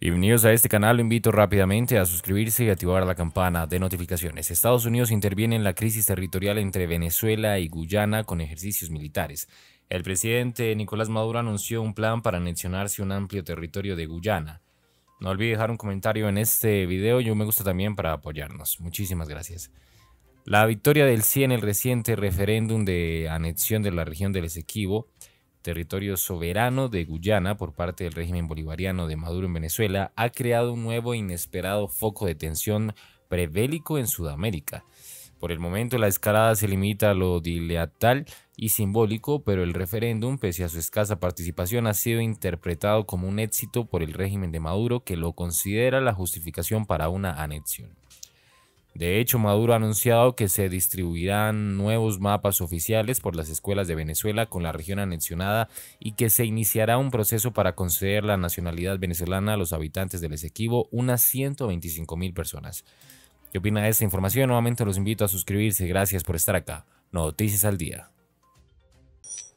Bienvenidos a este canal, lo invito rápidamente a suscribirse y activar la campana de notificaciones. Estados Unidos interviene en la crisis territorial entre Venezuela y Guyana con ejercicios militares. El presidente Nicolás Maduro anunció un plan para anexionarse un amplio territorio de Guyana. No olvide dejar un comentario en este video y un me gusta también para apoyarnos. Muchísimas gracias. La victoria del sí en el reciente referéndum de anexión de la región del Esequibo territorio soberano de Guyana por parte del régimen bolivariano de Maduro en Venezuela ha creado un nuevo e inesperado foco de tensión prebélico en Sudamérica. Por el momento la escalada se limita a lo dileatal y simbólico, pero el referéndum, pese a su escasa participación, ha sido interpretado como un éxito por el régimen de Maduro que lo considera la justificación para una anexión. De hecho, Maduro ha anunciado que se distribuirán nuevos mapas oficiales por las escuelas de Venezuela con la región anexionada y que se iniciará un proceso para conceder la nacionalidad venezolana a los habitantes del Esequibo, unas 125 mil personas. ¿Qué opina de esta información? Nuevamente los invito a suscribirse. Gracias por estar acá. Noticias al día.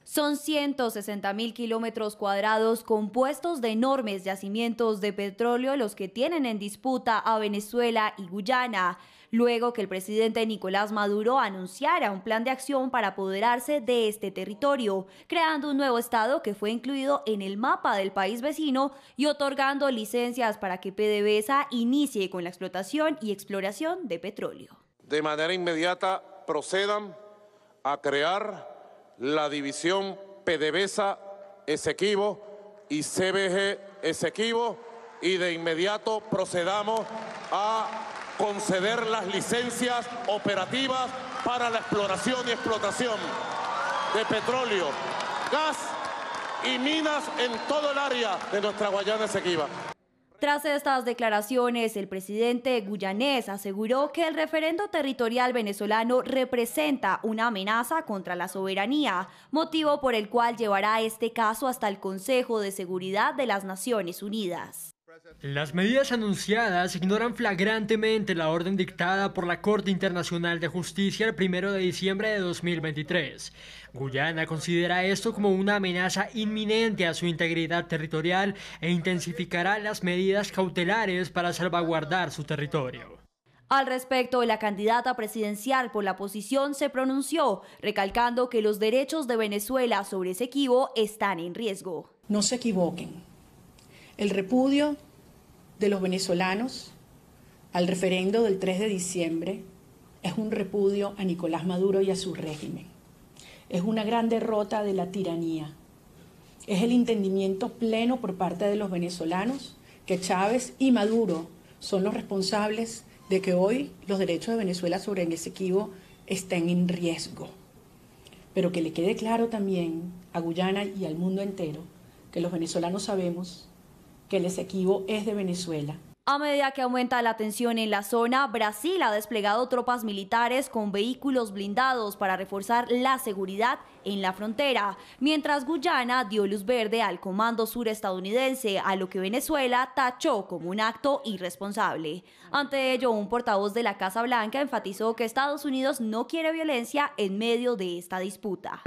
Son 160 mil kilómetros cuadrados compuestos de enormes yacimientos de petróleo los que tienen en disputa a Venezuela y Guyana luego que el presidente Nicolás Maduro anunciara un plan de acción para apoderarse de este territorio, creando un nuevo estado que fue incluido en el mapa del país vecino y otorgando licencias para que PDVSA inicie con la explotación y exploración de petróleo. De manera inmediata procedan a crear la división PDVSA Esequibo y CBG Esequibo y de inmediato procedamos a conceder las licencias operativas para la exploración y explotación de petróleo, gas y minas en todo el área de nuestra Guayana Esequiba. Tras estas declaraciones, el presidente guyanés aseguró que el referendo territorial venezolano representa una amenaza contra la soberanía, motivo por el cual llevará este caso hasta el Consejo de Seguridad de las Naciones Unidas. Las medidas anunciadas ignoran flagrantemente la orden dictada por la Corte Internacional de Justicia el 1 de diciembre de 2023. Guyana considera esto como una amenaza inminente a su integridad territorial e intensificará las medidas cautelares para salvaguardar su territorio. Al respecto, la candidata presidencial por la oposición se pronunció, recalcando que los derechos de Venezuela sobre ese equivo están en riesgo. No se equivoquen el repudio de los venezolanos al referendo del 3 de diciembre es un repudio a Nicolás Maduro y a su régimen. Es una gran derrota de la tiranía. Es el entendimiento pleno por parte de los venezolanos que Chávez y Maduro son los responsables de que hoy los derechos de Venezuela sobre el Esequibo estén en riesgo. Pero que le quede claro también a Guyana y al mundo entero que los venezolanos sabemos que el Esequibo es de Venezuela. A medida que aumenta la tensión en la zona, Brasil ha desplegado tropas militares con vehículos blindados para reforzar la seguridad en la frontera, mientras Guyana dio luz verde al comando surestadounidense, a lo que Venezuela tachó como un acto irresponsable. Ante ello, un portavoz de la Casa Blanca enfatizó que Estados Unidos no quiere violencia en medio de esta disputa.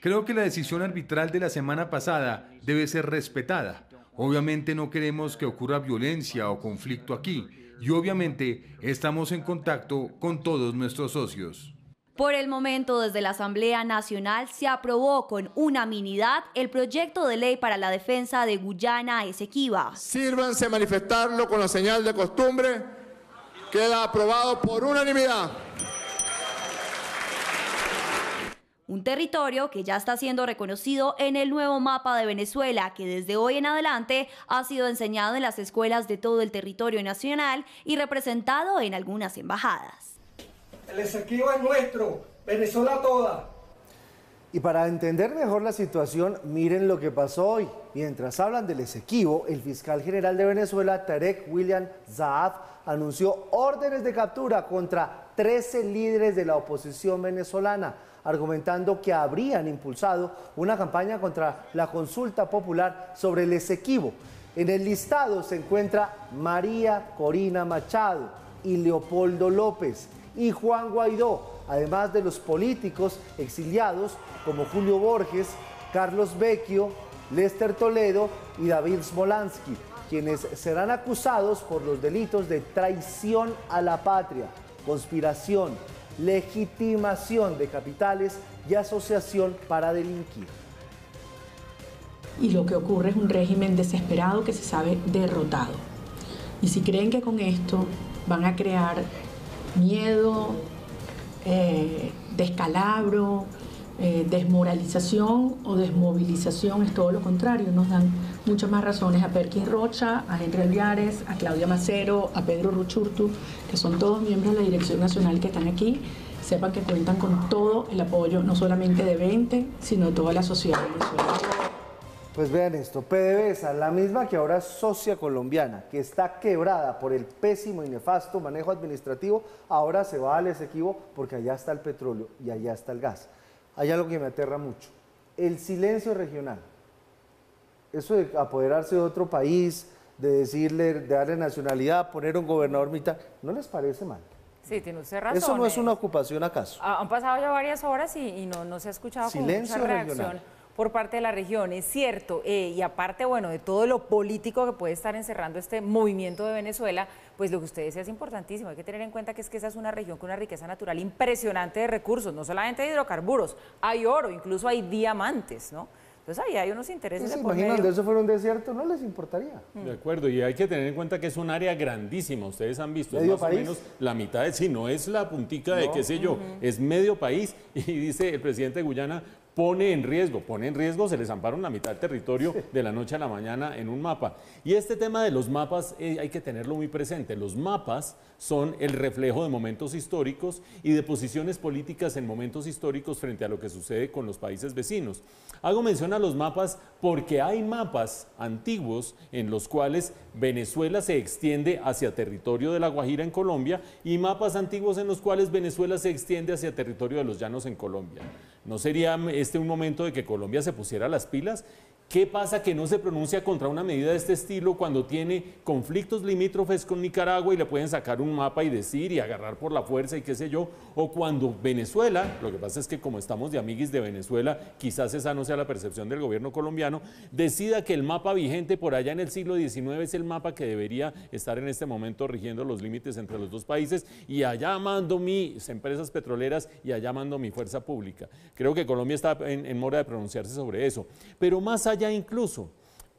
Creo que la decisión arbitral de la semana pasada debe ser respetada. Obviamente no queremos que ocurra violencia o conflicto aquí y obviamente estamos en contacto con todos nuestros socios. Por el momento, desde la Asamblea Nacional se aprobó con unanimidad el proyecto de ley para la defensa de Guyana Esequiba. Sírvanse a manifestarlo con la señal de costumbre. Queda aprobado por unanimidad un territorio que ya está siendo reconocido en el nuevo mapa de Venezuela, que desde hoy en adelante ha sido enseñado en las escuelas de todo el territorio nacional y representado en algunas embajadas. El Esequibo es nuestro, Venezuela toda. Y para entender mejor la situación, miren lo que pasó hoy. Mientras hablan del Esequibo, el fiscal general de Venezuela, Tarek William Zaaf, anunció órdenes de captura contra 13 líderes de la oposición venezolana argumentando que habrían impulsado una campaña contra la consulta popular sobre el Esequibo. En el listado se encuentra María Corina Machado y Leopoldo López y Juan Guaidó, además de los políticos exiliados como Julio Borges, Carlos Vecchio, Lester Toledo y David Smolansky, quienes serán acusados por los delitos de traición a la patria, conspiración, legitimación de capitales y asociación para delinquir. Y lo que ocurre es un régimen desesperado que se sabe derrotado. Y si creen que con esto van a crear miedo, eh, descalabro, eh, desmoralización o desmovilización, es todo lo contrario. Nos dan muchas más razones a Perkin Rocha, a Henry Alviares, a Claudia Macero, a Pedro Ruchurtu, que son todos miembros de la Dirección Nacional que están aquí. Sepan que cuentan con todo el apoyo, no solamente de 20, sino de toda la sociedad Pues vean esto, PDVSA, la misma que ahora es socia colombiana, que está quebrada por el pésimo y nefasto manejo administrativo, ahora se va al Esequibo porque allá está el petróleo y allá está el gas hay algo que me aterra mucho. El silencio regional. Eso de apoderarse de otro país, de decirle, de darle nacionalidad, poner un gobernador mitad, ¿no les parece mal? Sí, tiene usted razón. ¿Eso no es una ocupación acaso? Han pasado ya varias horas y, no, se ha escuchado silencio Regional por parte de la región, es cierto, eh, y aparte, bueno, de todo lo político que puede estar encerrando este movimiento de Venezuela, pues lo que usted decía es importantísimo, hay que tener en cuenta que es que esa es una región con una riqueza natural impresionante de recursos, no solamente de hidrocarburos, hay oro, incluso hay diamantes, ¿no? Entonces ahí hay unos intereses. ¿Se imaginan de eso fuera un desierto? No les importaría. De acuerdo, y hay que tener en cuenta que es un área grandísima. Ustedes han visto, es más o menos la mitad, de, si no es la puntica de qué sé yo, es medio país. Y dice el presidente de Guyana, pone en riesgo, pone en riesgo, se les amparon la mitad del territorio de la noche a la mañana en un mapa. Y este tema de los mapas eh, hay que tenerlo muy presente. Los mapas son el reflejo de momentos históricos y de posiciones políticas en momentos históricos frente a lo que sucede con los países vecinos. Hago mención a los mapas porque hay mapas antiguos en los cuales Venezuela se extiende hacia territorio de la Guajira en Colombia y mapas antiguos en los cuales Venezuela se extiende hacia territorio de los llanos en Colombia. ¿No sería este un momento de que Colombia se pusiera las pilas ¿Qué pasa que no se pronuncia contra una medida de este estilo cuando tiene conflictos limítrofes con Nicaragua y le pueden sacar un mapa y decir y agarrar por la fuerza y qué sé yo? O cuando Venezuela, lo que pasa es que como estamos de amiguis de Venezuela, quizás esa no sea la percepción del gobierno colombiano, decida que el mapa vigente por allá en el siglo XIX es el mapa que debería estar en este momento rigiendo los límites entre los dos países y allá mando mis empresas petroleras y allá mando mi fuerza pública. Creo que Colombia está en, mora de pronunciarse sobre eso. Pero más allá incluso.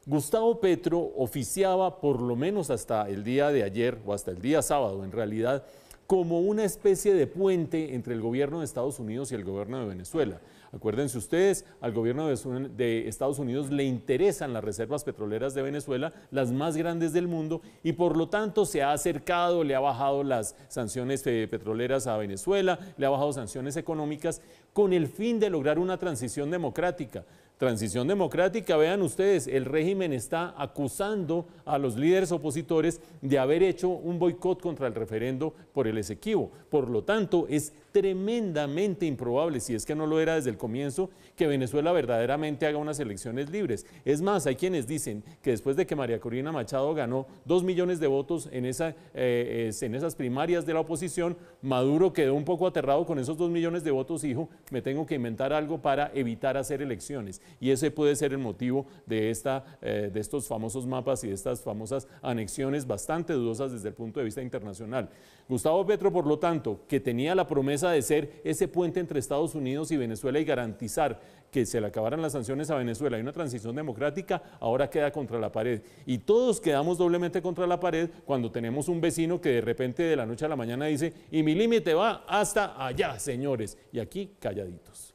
Gustavo Petro oficiaba, por lo menos hasta el día de ayer, o hasta el día sábado en realidad, como una especie de puente entre el gobierno de Estados Unidos y el gobierno de Venezuela. Acuérdense ustedes, al gobierno de Estados Unidos le interesan las reservas petroleras de Venezuela, las más grandes del mundo, y por lo tanto se ha acercado, le ha bajado las sanciones eh, petroleras a Venezuela, le ha bajado sanciones económicas, con el fin de lograr una transición democrática. Transición democrática, vean ustedes, el régimen está acusando a los líderes opositores de haber hecho un boicot contra el referendo por el Esequibo. Por lo tanto, es tremendamente improbable, si es que no lo era desde el comienzo, que Venezuela verdaderamente haga unas elecciones libres. Es más, hay quienes dicen que después de que María Corina Machado ganó dos millones de votos en, eh, en esas primarias de la oposición, Maduro quedó un poco aterrado con esos dos millones de votos y dijo, me tengo que inventar algo para evitar hacer elecciones. Y ese puede ser el motivo de, esta, eh, de estos famosos mapas y de estas famosas anexiones bastante dudosas desde el punto de vista internacional. Gustavo Petro, por lo tanto, que tenía la promesa de ser ese puente entre Estados Unidos y Venezuela y garantizar que se le acabaran las sanciones a Venezuela y una transición democrática, ahora queda contra la pared. Y todos quedamos doblemente contra la pared cuando tenemos un vecino que de repente de la noche a la mañana dice, y mi límite va hasta allá, señores. Y aquí calladitos.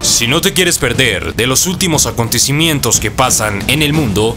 Si no te quieres perder de los últimos acontecimientos que pasan en el mundo,